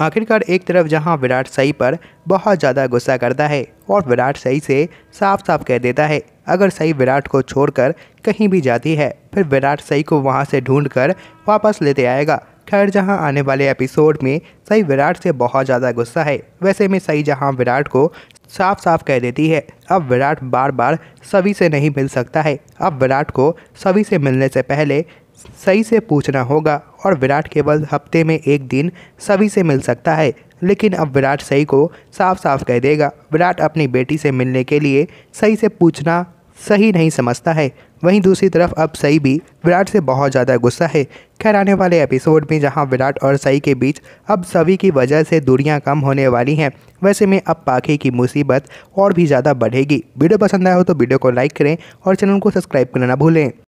आखिरकार एक तरफ जहां विराट सई पर बहुत ज़्यादा गुस्सा करता है और विराट सही से साफ साफ कह देता है अगर सही विराट को छोड़कर कहीं भी जाती है फिर विराट सई को वहां से ढूंढकर वापस लेते आएगा खैर जहां आने वाले एपिसोड में सही विराट से बहुत ज़्यादा गुस्सा है वैसे में सही जहां विराट को साफ साफ कह देती है अब विराट बार बार सभी से नहीं मिल सकता है अब विराट को सभी से मिलने से पहले सही से पूछना होगा और विराट केवल हफ्ते में एक दिन सभी से मिल सकता है लेकिन अब विराट सही को साफ साफ कह देगा विराट अपनी बेटी से मिलने के लिए सही से पूछना सही नहीं समझता है वहीं दूसरी तरफ अब सई भी विराट से बहुत ज़्यादा गुस्सा है खैर आने वाले एपिसोड में जहां विराट और सई के बीच अब सभी की वजह से दूरियां कम होने वाली हैं वैसे में अब पाखे की मुसीबत और भी ज़्यादा बढ़ेगी वीडियो पसंद आया हो तो वीडियो को लाइक करें और चैनल को सब्सक्राइब करना ना भूलें